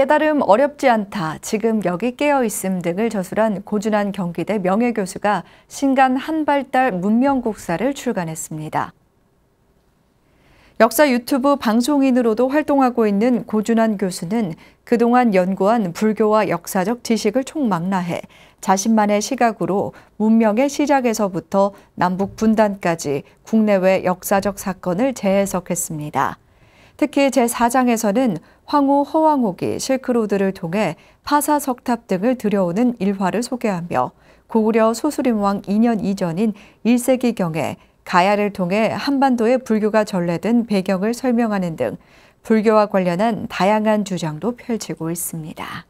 깨달음 어렵지 않다, 지금 여기 깨어 있음 등을 저술한 고준한 경기대 명예교수가 신간 한발달 문명국사를 출간했습니다. 역사 유튜브 방송인으로도 활동하고 있는 고준환 교수는 그동안 연구한 불교와 역사적 지식을 총망라해 자신만의 시각으로 문명의 시작에서부터 남북 분단까지 국내외 역사적 사건을 재해석했습니다. 특히 제4장에서는 황후 허왕옥기 실크로드를 통해 파사석탑 등을 들여오는 일화를 소개하며 고구려 소수림왕 2년 이전인 1세기경에 가야를 통해 한반도에 불교가 전래된 배경을 설명하는 등 불교와 관련한 다양한 주장도 펼치고 있습니다.